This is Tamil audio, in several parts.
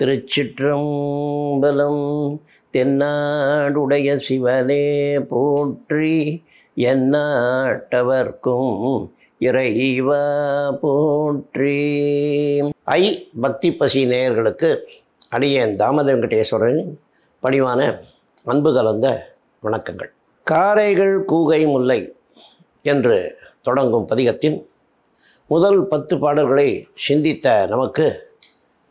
திருச்சிற்றம்பலம் தென்னாடுடைய சிவனே போற்றி என்னாட்டவர்க்கும் இறைவா போற்றி ஐ பக்தி பசி நேயர்களுக்கு அடியேன் தாமத வெங்கடேஸ்வரன் பணிவான அன்பு கலந்த வணக்கங்கள் காரைகள் கூகை முல்லை என்று தொடங்கும் பதிகத்தின் முதல் பத்து பாடல்களை சிந்தித்த நமக்கு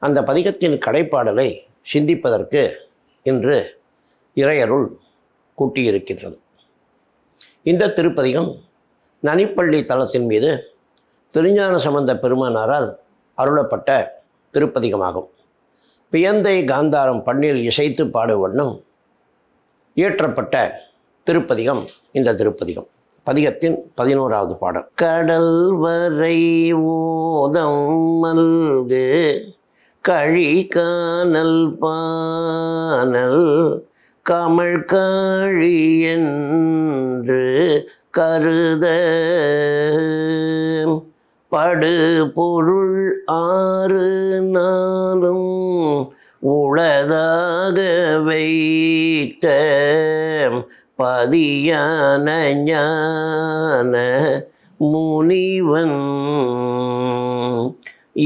அந்த பதிகத்தின் கடைப்பாடலை சிந்திப்பதற்கு இன்று இறையருள் கூட்டியிருக்கின்றது இந்த திருப்பதிகம் நனிப்பள்ளி தலத்தின் மீது திருஞான சம்பந்த பெருமானாரால் அருளப்பட்ட திருப்பதிகமாகும் பியந்தை காந்தாரம் பண்ணில் இசைத்து பாடுவண்ணம் இயற்றப்பட்ட திருப்பதிகம் இந்த திருப்பதிகம் பதிகத்தின் பதினோராவது பாடல் கடல் வரை ஓதம் மல்கு கழி காணல் பானல் கமல் காழி என்று கருத படு பொருள் ஆறு நாளும் உளதாக வைத்த பதியான ஞான முனிவன்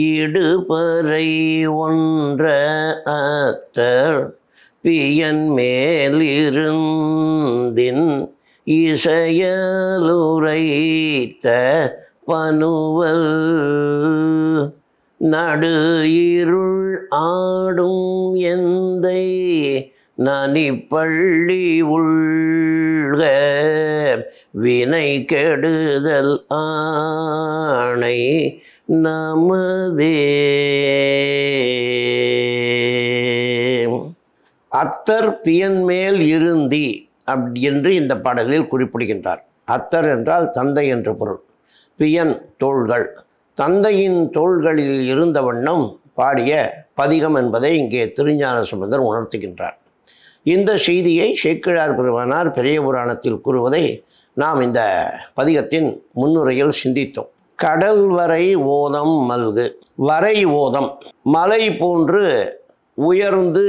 இடுபறை ஒன்ற அத்தர் பியன் மேலிருந்தின் இசையலுரைத்த பனுவல் நடு இருள் ஆடும் எந்தை நனிப்பள்ளி உள்க வினை கெடுதல் ஆணை நமதே அத்தர் பியன்மேல் இருந்தி அப் என்று இந்த பாடலில் குறிப்பிடுகின்றார் அத்தர் என்றால் தந்தை என்று பொருள் பியன் தோள்கள் தந்தையின் தோள்களில் இருந்த வண்ணம் பாடிய பதிகம் என்பதை இங்கே திருஞான சுமந்தர் உணர்த்துகின்றார் இந்த செய்தியை சேக்கிழார் பெருமானார் பெரிய புராணத்தில் கூறுவதை நாம் இந்த பதிகத்தின் முன்னுரையில் சிந்தித்தோம் கடல் வரை ஓதம் மல்கு வரை ஓதம் மலை போன்று உயர்ந்து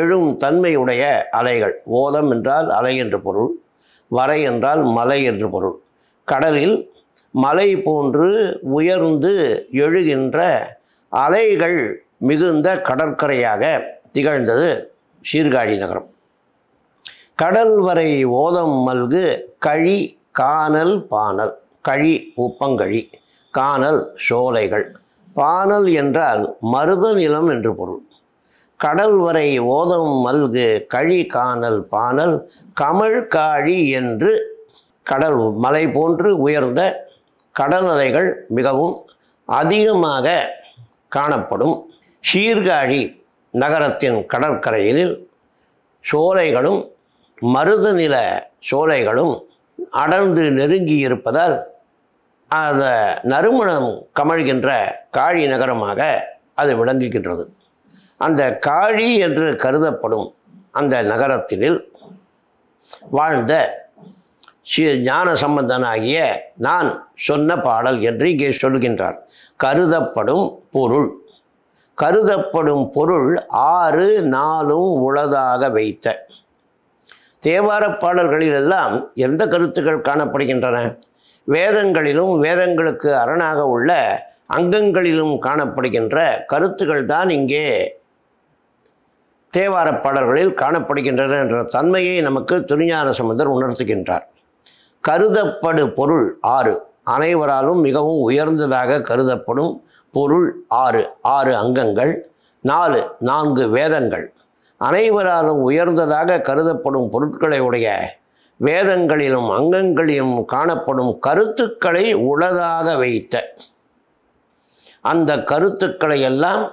எழும் தன்மையுடைய அலைகள் ஓதம் என்றால் அலை என்று பொருள் வரை என்றால் மலை என்று பொருள் கடலில் மலை போன்று உயர்ந்து எழுகின்ற அலைகள் மிகுந்த கடற்கரையாக திகழ்ந்தது சீர்காழி நகரம் கடல் வரை ஓதம் மல்கு கழி காணல் பானல் கழி உப்பங்கழி காணல் சோலைகள் பானல் என்றால் மருத நிலம் என்று பொருள் கடல் வரை ஓதம் மல்கு கழி காணல் பானல் கமல் காழி என்று கடல் மலை போன்று உயர்ந்த அலைகள் மிகவும் அதிகமாக காணப்படும் சீர்காழி நகரத்தின் கடற்கரையில் சோலைகளும் மருத நில சோலைகளும் அடர்ந்து நெருங்கி இருப்பதால் அதை நறுமணம் கமழ்கின்ற காழி நகரமாக அது விளங்குகின்றது அந்த காழி என்று கருதப்படும் அந்த நகரத்தினில் வாழ்ந்த ஸ்ரீ ஞான சம்பந்தனாகிய நான் சொன்ன பாடல் என்று இங்கே சொல்கின்றார் கருதப்படும் பொருள் கருதப்படும் பொருள் ஆறு நாளும் உளதாக வைத்த தேவார பாடல்களிலெல்லாம் எந்த கருத்துக்கள் காணப்படுகின்றன வேதங்களிலும் வேதங்களுக்கு அரணாக உள்ள அங்கங்களிலும் காணப்படுகின்ற கருத்துக்கள் தான் இங்கே தேவார பாடல்களில் காணப்படுகின்றன என்ற தன்மையை நமக்கு துணிஞான சமுதர் உணர்த்துகின்றார் கருதப்படு பொருள் ஆறு அனைவராலும் மிகவும் உயர்ந்ததாக கருதப்படும் பொருள் ஆறு ஆறு அங்கங்கள் நாலு நான்கு வேதங்கள் அனைவராலும் உயர்ந்ததாக கருதப்படும் பொருட்களை உடைய வேதங்களிலும் அங்கங்களிலும் காணப்படும் கருத்துக்களை உளதாக வைத்த அந்த கருத்துக்களை எல்லாம்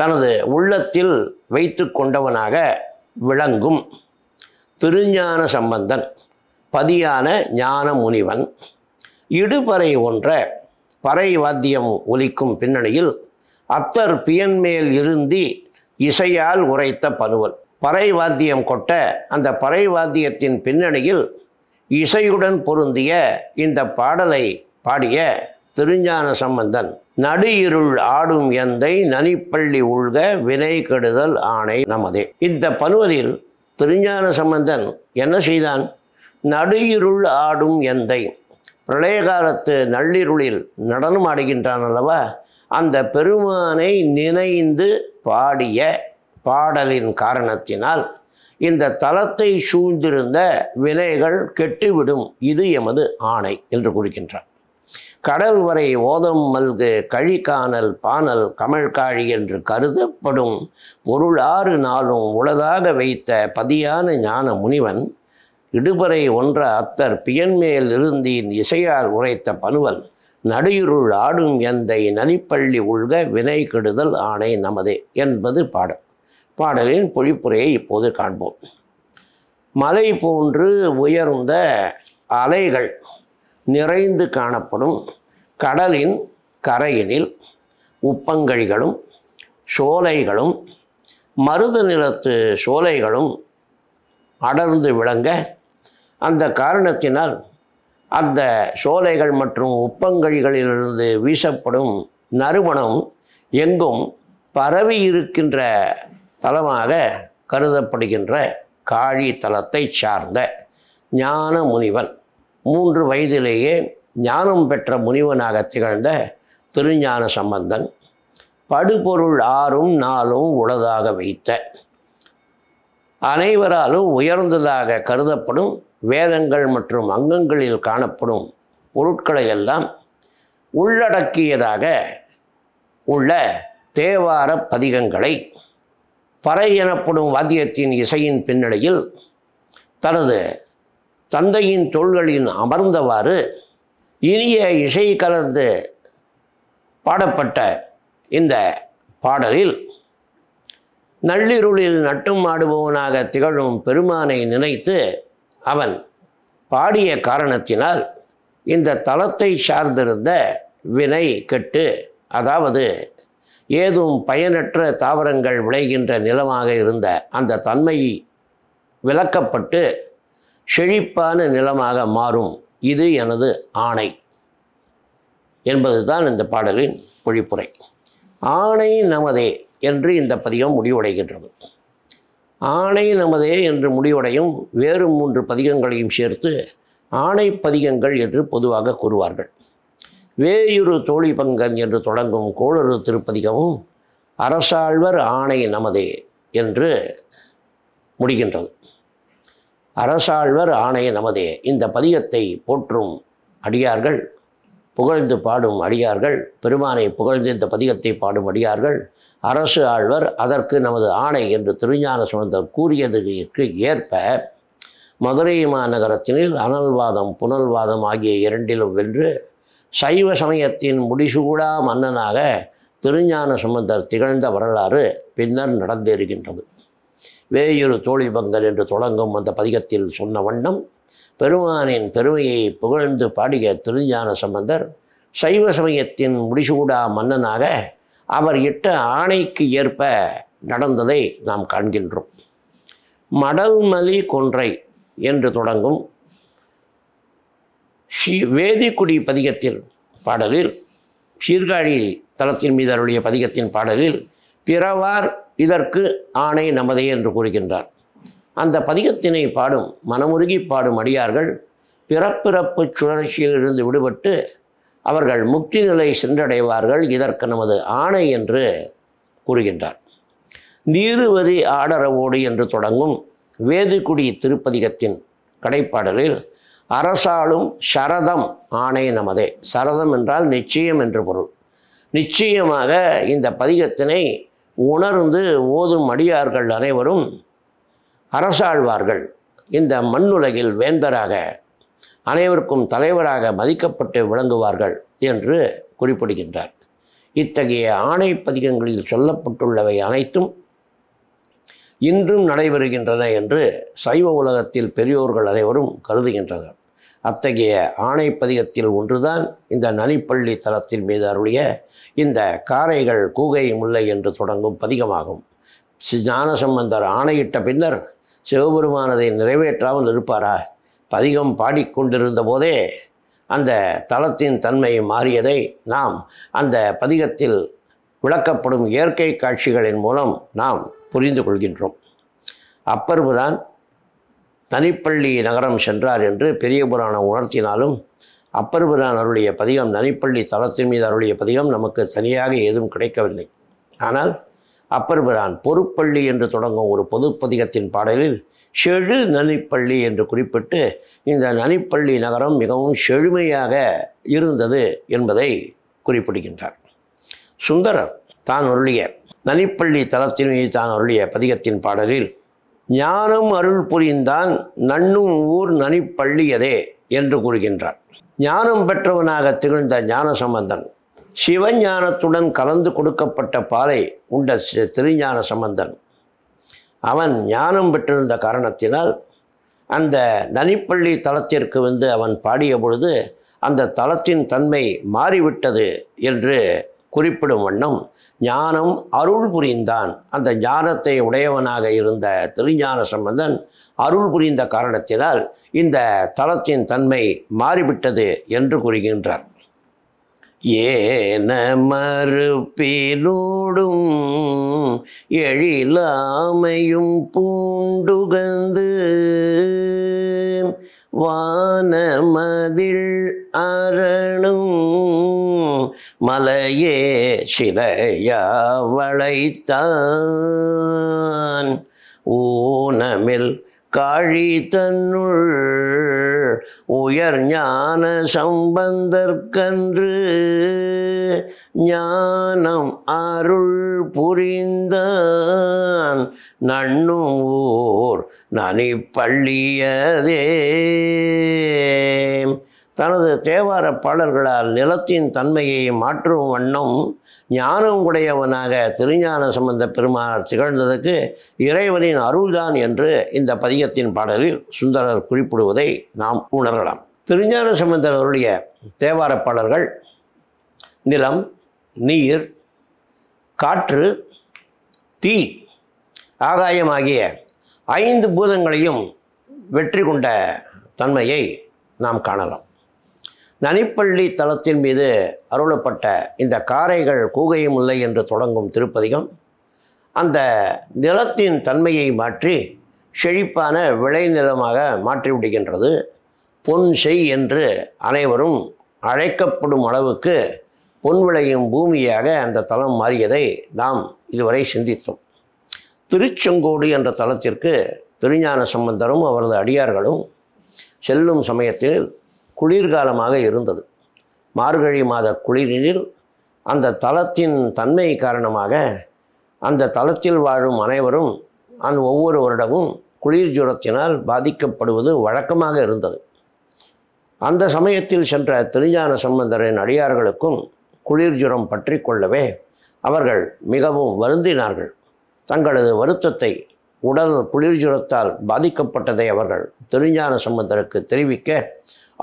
தனது உள்ளத்தில் வைத்து கொண்டவனாக விளங்கும் திருஞான சம்பந்தன் பதியான ஞான முனிவன் இடுபறை ஒன்ற பறை வாத்தியம் ஒலிக்கும் பின்னணியில் அத்தர் பியன்மேல் இருந்தி இசையால் உரைத்த பனுவல் பறை வாத்தியம் கொட்ட அந்த பறை வாத்தியத்தின் பின்னணியில் இசையுடன் பொருந்திய இந்த பாடலை பாடிய திருஞான சம்பந்தன் நடு இருள் ஆடும் எந்தை நனிப்பள்ளி உள்க வினை கெடுதல் ஆணை நமதே இந்த பருவதில் திருஞான சம்பந்தன் என்ன செய்தான் நடு இருள் ஆடும் எந்தை பிரளய காலத்து நள்ளிருளில் நடனம் ஆடுகின்றான் அல்லவா அந்த பெருமானை நினைந்து பாடிய பாடலின் காரணத்தினால் இந்த தலத்தை சூழ்ந்திருந்த வினைகள் கெட்டுவிடும் இது எமது ஆணை என்று குறிக்கின்றார் கடல் வரை ஓதம் மல்கு கழிக்கானல் பானல் கமழ்காழி என்று கருதப்படும் பொருளாறு நாளும் உளதாக வைத்த பதியான ஞான முனிவன் இடுபறை ஒன்ற அத்தர் பியன்மேல் இருந்தின் இசையால் உரைத்த பனுவல் நடுயிருள் ஆடும் எந்தை நனிப்பள்ளி உள்க வினை கெடுதல் ஆணை நமதே என்பது பாடல் பாடலின் பொழிப்புரையை இப்போது காண்போம் மலை போன்று உயர்ந்த அலைகள் நிறைந்து காணப்படும் கடலின் கரையினில் உப்பங்கழிகளும் சோலைகளும் மருத நிலத்து சோலைகளும் அடர்ந்து விளங்க அந்த காரணத்தினால் அந்த சோலைகள் மற்றும் உப்பங்கழிகளிலிருந்து வீசப்படும் நறுமணம் எங்கும் பரவி இருக்கின்ற தலமாக கருதப்படுகின்ற காழி தலத்தை சார்ந்த ஞான முனிவன் மூன்று வயதிலேயே ஞானம் பெற்ற முனிவனாக திகழ்ந்த திருஞான சம்பந்தன் படுபொருள் ஆறும் நாளும் உளதாக வைத்த அனைவராலும் உயர்ந்ததாக கருதப்படும் வேதங்கள் மற்றும் அங்கங்களில் காணப்படும் பொருட்களையெல்லாம் உள்ளடக்கியதாக உள்ள தேவார பதிகங்களை பறை எனப்படும் வாத்தியத்தின் இசையின் பின்னணியில் தனது தந்தையின் தொல்களின் அமர்ந்தவாறு இனிய இசை கலந்து பாடப்பட்ட இந்த பாடலில் நள்ளிருளில் நட்டும் ஆடுபவனாக திகழும் பெருமானை நினைத்து அவன் பாடிய காரணத்தினால் இந்த தளத்தை சார்ந்திருந்த வினை கெட்டு அதாவது ஏதும் பயனற்ற தாவரங்கள் விளைகின்ற நிலமாக இருந்த அந்த தன்மை விளக்கப்பட்டு செழிப்பான நிலமாக மாறும் இது எனது ஆணை என்பது தான் இந்த பாடலின் பொழிப்புரை ஆணை நமதே என்று இந்த பதிகம் முடிவடைகின்றது ஆணை நமதே என்று முடிவடையும் வேறு மூன்று பதிகங்களையும் சேர்த்து ஆணை பதிகங்கள் என்று பொதுவாக கூறுவார்கள் வேயுறு தோழி பங்கன் என்று தொடங்கும் கோளறு திருப்பதிகமும் அரசாழ்வர் ஆணை நமதே என்று முடிகின்றது அரசாழ்வர் ஆணை நமதே இந்த பதிகத்தை போற்றும் அடியார்கள் புகழ்ந்து பாடும் அடியார்கள் பெருமானை புகழ்ந்து இந்த பதிகத்தை பாடும் அடியார்கள் அரசு ஆழ்வர் அதற்கு நமது ஆணை என்று திருஞான சுமந்தர் கூறியதுக்கு ஏற்ப மதுரை மாநகரத்தினில் அனல்வாதம் புனல்வாதம் ஆகிய இரண்டிலும் வென்று சைவ சமயத்தின் முடிசூடா மன்னனாக திருஞான சுமந்தர் திகழ்ந்த வரலாறு பின்னர் நடந்திருக்கின்றது வேயுறு தோழிபங்கள் என்று தொடங்கும் அந்த பதிகத்தில் சொன்ன வண்ணம் பெருமானின் பெருமையை புகழ்ந்து பாடிய திருஞான சம்பந்தர் சைவ சமயத்தின் முடிசூடா மன்னனாக அவர் இட்ட ஆணைக்கு ஏற்ப நடந்ததை நாம் காண்கின்றோம் மடல்மலி கொன்றை என்று தொடங்கும் ஷீ வேதிக்குடி பதிகத்தின் பாடலில் சீர்காழி தலத்தின் மீது அருளிய பதிகத்தின் பாடலில் பிறவார் இதற்கு ஆணை நமதே என்று கூறுகின்றார் அந்த பதிகத்தினை பாடும் மனமுருகி பாடும் அடியார்கள் பிறப்பிறப்பு சுழற்சியிலிருந்து விடுபட்டு அவர்கள் முக்தி நிலை சென்றடைவார்கள் இதற்கு நமது ஆணை என்று கூறுகின்றார் நீருவரி ஆடரவோடு என்று தொடங்கும் வேதுக்குடி திருப்பதிகத்தின் கடைப்பாடலில் அரசாலும் சரதம் ஆணை நமதே சரதம் என்றால் நிச்சயம் என்று பொருள் நிச்சயமாக இந்த பதிகத்தினை உணர்ந்து ஓதும் அடியார்கள் அனைவரும் அரசாழ்வார்கள் இந்த மண்ணுலகில் வேந்தராக அனைவருக்கும் தலைவராக மதிக்கப்பட்டு விளங்குவார்கள் என்று குறிப்பிடுகின்றார் இத்தகைய ஆணை பதிகங்களில் சொல்லப்பட்டுள்ளவை அனைத்தும் இன்றும் நடைபெறுகின்றன என்று சைவ உலகத்தில் பெரியோர்கள் அனைவரும் கருதுகின்றனர் அத்தகைய ஆணை பதிகத்தில் ஒன்றுதான் இந்த நனிப்பள்ளி தலத்தின் மீது அருளிய இந்த காரைகள் கூகை முல்லை என்று தொடங்கும் பதிகமாகும் ஞானசம்பந்தர் ஆணையிட்ட பின்னர் சிவபெருமானதை நிறைவேற்றாமல் இருப்பாரா பதிகம் பாடிக்கொண்டிருந்த போதே அந்த தளத்தின் தன்மை மாறியதை நாம் அந்த பதிகத்தில் விளக்கப்படும் இயற்கை காட்சிகளின் மூலம் நாம் புரிந்து கொள்கின்றோம் அப்பர்புரான் தனிப்பள்ளி நகரம் சென்றார் என்று பெரிய புராணம் உணர்த்தினாலும் அப்பர் அருளிய பதிகம் தனிப்பள்ளி தளத்தின் மீது அருளிய பதிகம் நமக்கு தனியாக ஏதும் கிடைக்கவில்லை ஆனால் அப்பர் பொறுப்பள்ளி என்று தொடங்கும் ஒரு பொதுப்பதிகத்தின் பாடலில் செழு நனிப்பள்ளி என்று குறிப்பிட்டு இந்த நனிப்பள்ளி நகரம் மிகவும் செழுமையாக இருந்தது என்பதை குறிப்பிடுகின்றார் சுந்தரர் தான் அருளிய நனிப்பள்ளி தளத்தின் மீது தான் அருளிய பதிகத்தின் பாடலில் ஞானம் அருள் புரிந்தான் நன்னும் ஊர் நனிப்பள்ளியதே என்று கூறுகின்றார் ஞானம் பெற்றவனாக திகழ்ந்த ஞானசம்பந்தன் சிவஞானத்துடன் கலந்து கொடுக்கப்பட்ட பாலை உண்ட திருஞான சம்பந்தன் அவன் ஞானம் பெற்றிருந்த காரணத்தினால் அந்த நனிப்பள்ளி தளத்திற்கு வந்து அவன் பாடிய பொழுது அந்த தளத்தின் தன்மை மாறிவிட்டது என்று குறிப்பிடும் வண்ணம் ஞானம் அருள் புரிந்தான் அந்த ஞானத்தை உடையவனாக இருந்த திருஞான சம்பந்தன் அருள் புரிந்த காரணத்தினால் இந்த தலத்தின் தன்மை மாறிவிட்டது என்று கூறுகின்றார் ஏன மறுப்பினோடும் எழிலாமையும் பூண்டுகந்து வானமதில் அரணும் மலையே சிலையா வளைத்தான் ஊனமில் காழி தன்னுள் உயர் ஞான சம்பந்தற்கன்று ஞானம் அருள் புரிந்தான் நண்ணும் ஊர் நனி பள்ளியதே தனது தேவார பாடல்களால் நிலத்தின் தன்மையை மாற்றும் வண்ணம் ஞானம் உடையவனாக திருஞான சம்பந்த பெருமானார் திகழ்ந்ததற்கு இறைவனின் அருள்தான் என்று இந்த பதிகத்தின் பாடலில் சுந்தரர் குறிப்பிடுவதை நாம் உணரலாம் திருஞான சம்பந்தருடைய அவருடைய தேவார பாடல்கள் நிலம் நீர் காற்று தீ ஆகாயமாகிய ஐந்து பூதங்களையும் வெற்றி கொண்ட தன்மையை நாம் காணலாம் நனிப்பள்ளி தலத்தின் மீது அருளப்பட்ட இந்த காரைகள் கூகையும் இல்லை என்று தொடங்கும் திருப்பதிகம் அந்த நிலத்தின் தன்மையை மாற்றி செழிப்பான விளைநிலமாக மாற்றிவிடுகின்றது பொன் செய் என்று அனைவரும் அழைக்கப்படும் அளவுக்கு பொன் விளையும் பூமியாக அந்த தலம் மாறியதை நாம் இதுவரை சிந்தித்தோம் திருச்செங்கோடு என்ற தலத்திற்கு திருஞான சம்பந்தரும் அவரது அடியார்களும் செல்லும் சமயத்தில் குளிர்காலமாக இருந்தது மார்கழி மாத குளிரினில் அந்த தலத்தின் தன்மை காரணமாக அந்த தலத்தில் வாழும் அனைவரும் அந் ஒவ்வொரு வருடமும் குளிர் ஜூரத்தினால் பாதிக்கப்படுவது வழக்கமாக இருந்தது அந்த சமயத்தில் சென்ற திருஞான சம்பந்தரின் அடியார்களுக்கும் குளிர் ஜுரம் பற்றி கொள்ளவே அவர்கள் மிகவும் வருந்தினார்கள் தங்களது வருத்தத்தை உடல் குளிர்ஜுரத்தால் பாதிக்கப்பட்டதை அவர்கள் திருஞான சம்பந்தருக்கு தெரிவிக்க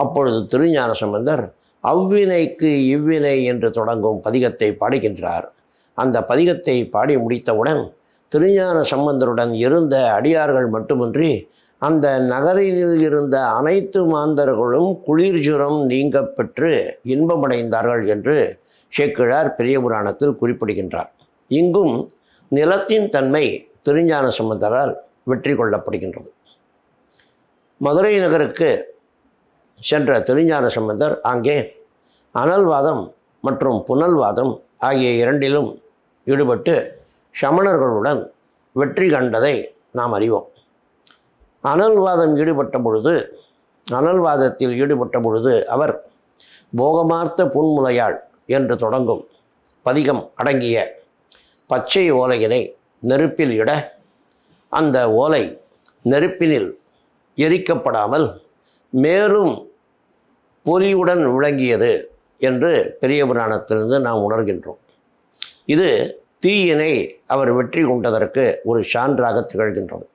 அப்பொழுது திருஞான சம்பந்தர் அவ்வினைக்கு இவ்வினை என்று தொடங்கும் பதிகத்தை பாடுகின்றார் அந்த பதிகத்தை பாடி முடித்தவுடன் திருஞான சம்பந்தருடன் இருந்த அடியார்கள் மட்டுமின்றி அந்த நகரில் இருந்த அனைத்து மாந்தர்களும் குளிர்ஜுரம் நீங்க பெற்று இன்பமடைந்தார்கள் என்று சேக்கிழார் பெரிய புராணத்தில் குறிப்பிடுகின்றார் இங்கும் நிலத்தின் தன்மை திருஞான சம்பந்தரால் வெற்றி கொள்ளப்படுகின்றது மதுரை நகருக்கு சென்ற திருஞான சம்பந்தர் அங்கே அனல்வாதம் மற்றும் புனல்வாதம் ஆகிய இரண்டிலும் ஈடுபட்டு சமணர்களுடன் வெற்றி கண்டதை நாம் அறிவோம் அனல்வாதம் ஈடுபட்ட பொழுது அனல்வாதத்தில் ஈடுபட்ட பொழுது அவர் போகமார்த்த புன்முலையாள் என்று தொடங்கும் பதிகம் அடங்கிய பச்சை ஓலையினை நெருப்பில் இட அந்த ஓலை நெருப்பினில் எரிக்கப்படாமல் மேலும் பொறியுடன் விளங்கியது என்று பெரிய புராணத்திலிருந்து நாம் உணர்கின்றோம் இது தீயினை அவர் வெற்றி கொண்டதற்கு ஒரு சான்றாக திகழ்கின்றது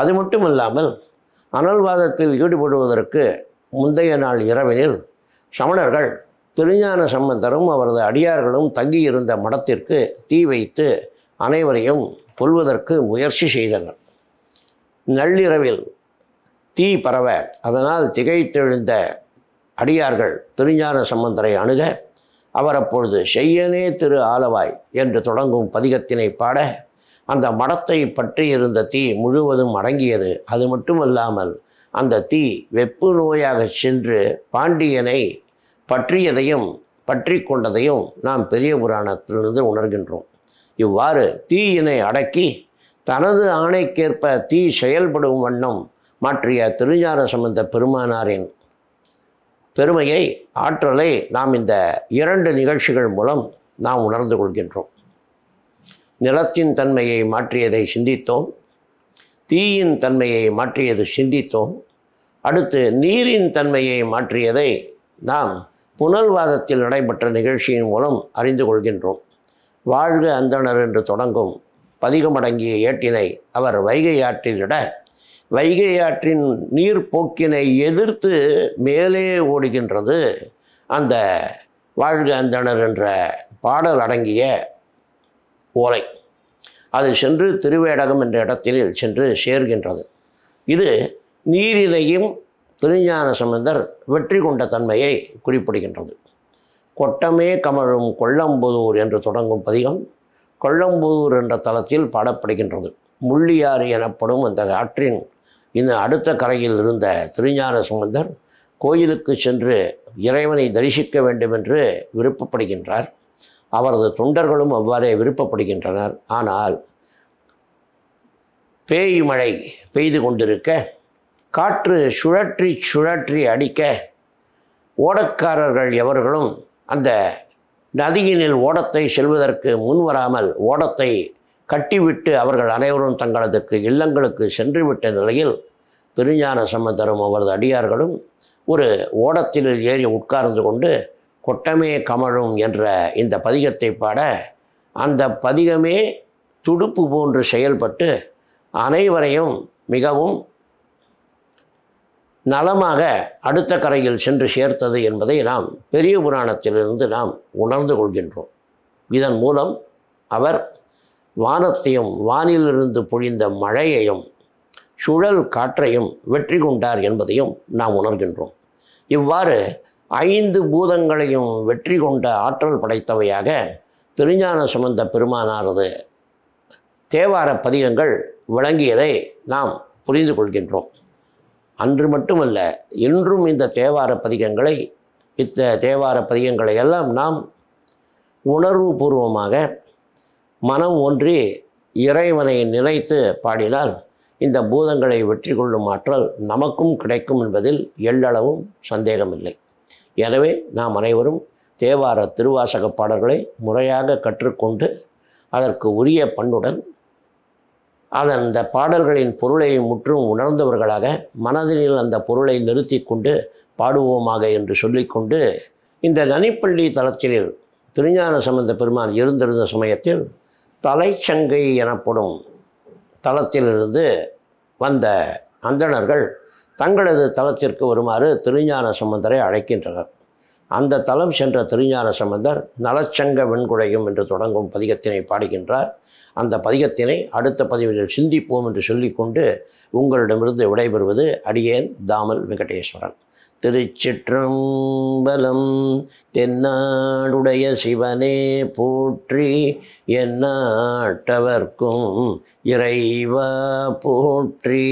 அது மட்டும் இல்லாமல் அனல்வாதத்தில் ஈடுபடுவதற்கு முந்தைய நாள் இரவினில் சமணர்கள் திருஞான சம்பந்தரும் அவரது அடியார்களும் தங்கியிருந்த மடத்திற்கு தீ வைத்து அனைவரையும் கொள்வதற்கு முயற்சி செய்தனர் நள்ளிரவில் தீ பரவ அதனால் திகைத்தெழுந்த அடியார்கள் திருஞான சம்பந்தரை அணுக அவர் அப்பொழுது செய்யனே திரு ஆலவாய் என்று தொடங்கும் பதிகத்தினை பாட அந்த மடத்தை பற்றி இருந்த தீ முழுவதும் அடங்கியது அது மட்டுமல்லாமல் அந்த தீ வெப்பு நோயாக சென்று பாண்டியனை பற்றியதையும் பற்றி கொண்டதையும் நாம் பெரிய புராணத்திலிருந்து உணர்கின்றோம் இவ்வாறு தீயினை அடக்கி தனது ஆணைக்கேற்ப தீ செயல்படும் வண்ணம் மாற்றிய திருஞான சம்பந்த பெருமானாரின் பெருமையை ஆற்றலை நாம் இந்த இரண்டு நிகழ்ச்சிகள் மூலம் நாம் உணர்ந்து கொள்கின்றோம் நிலத்தின் தன்மையை மாற்றியதை சிந்தித்தோம் தீயின் தன்மையை மாற்றியது சிந்தித்தோம் அடுத்து நீரின் தன்மையை மாற்றியதை நாம் புனல்வாதத்தில் நடைபெற்ற நிகழ்ச்சியின் மூலம் அறிந்து கொள்கின்றோம் வாழ்க அந்தனர் என்று தொடங்கும் பதிகமடங்கிய ஏட்டினை அவர் வைகை ஆற்றிலிட வைகை ஆற்றின் நீர்ப்போக்கினை எதிர்த்து மேலே ஓடுகின்றது அந்த வாழ்க அந்தனர் என்ற பாடல் அடங்கிய ஓலை அது சென்று திருவேடகம் என்ற இடத்தில் சென்று சேர்கின்றது இது நீரினையும் திருஞான சம்பந்தர் வெற்றி கொண்ட தன்மையை குறிப்பிடுகின்றது கொட்டமே கமழும் கொல்லம்புதூர் என்று தொடங்கும் பதிகம் கொல்லம்புதூர் என்ற தளத்தில் பாடப்படுகின்றது முள்ளியாறு எனப்படும் அந்த ஆற்றின் இந்த அடுத்த கரையில் இருந்த திருஞான சுமந்தர் கோயிலுக்கு சென்று இறைவனை தரிசிக்க வேண்டும் என்று விருப்பப்படுகின்றார் அவரது தொண்டர்களும் அவ்வாறே விருப்பப்படுகின்றனர் ஆனால் பேய் மழை பெய்து கொண்டிருக்க காற்று சுழற்றி சுழற்றி அடிக்க ஓடக்காரர்கள் எவர்களும் அந்த நதியினில் ஓடத்தை செல்வதற்கு முன்வராமல் ஓடத்தை கட்டிவிட்டு அவர்கள் அனைவரும் தங்களதுக்கு இல்லங்களுக்கு சென்றுவிட்ட நிலையில் திருஞான சம்பந்தரும் அவரது அடியார்களும் ஒரு ஓடத்தில் ஏறி உட்கார்ந்து கொண்டு கொட்டமே கமழும் என்ற இந்த பதிகத்தை பாட அந்த பதிகமே துடுப்பு போன்று செயல்பட்டு அனைவரையும் மிகவும் நலமாக அடுத்த கரையில் சென்று சேர்த்தது என்பதை நாம் பெரிய புராணத்திலிருந்து நாம் உணர்ந்து கொள்கின்றோம் இதன் மூலம் அவர் வானத்தையும் வானிலிருந்து பொழிந்த மழையையும் சுழல் காற்றையும் வெற்றி கொண்டார் என்பதையும் நாம் உணர்கின்றோம் இவ்வாறு ஐந்து பூதங்களையும் வெற்றி கொண்ட ஆற்றல் படைத்தவையாக திருஞான சுமந்த பெருமானாரது தேவார பதிகங்கள் விளங்கியதை நாம் புரிந்து கொள்கின்றோம் அன்று மட்டுமல்ல இன்றும் இந்த தேவார பதிகங்களை இத்த தேவார பதிகங்களை எல்லாம் நாம் உணர்வு பூர்வமாக மனம் ஒன்றி இறைவனை நினைத்து பாடினால் இந்த பூதங்களை வெற்றி கொள்ளும் ஆற்றல் நமக்கும் கிடைக்கும் என்பதில் எள்ளளவும் சந்தேகமில்லை எனவே நாம் அனைவரும் தேவார திருவாசக பாடல்களை முறையாக கற்றுக்கொண்டு அதற்கு உரிய பண்ணுடன் அதன் அந்த பாடல்களின் பொருளை முற்றும் உணர்ந்தவர்களாக மனதில் அந்த பொருளை நிறுத்தி கொண்டு பாடுவோமாக என்று சொல்லிக்கொண்டு இந்த நனிப்பள்ளி தளத்தில் திருஞான சம்பந்த பெருமான் இருந்திருந்த சமயத்தில் தலைச்சங்கை எனப்படும் தளத்திலிருந்து வந்த அந்தணர்கள் தங்களது தளத்திற்கு வருமாறு திருஞான சம்பந்தரை அழைக்கின்றனர் அந்த தலம் சென்ற திருஞான சம்பந்தர் நலச்சங்க வெண்குடையும் என்று தொடங்கும் பதிகத்தினை பாடுகின்றார் அந்த பதிகத்தினை அடுத்த பதிவில் சிந்திப்போம் என்று சொல்லிக்கொண்டு உங்களிடமிருந்து விடைபெறுவது அடியேன் தாமல் வெங்கடேஸ்வரன் திருச்சிற்றம்பலம் தென்னாடுடைய சிவனே போற்றி என்னாட்டவர்க்கும் இறைவா போற்றி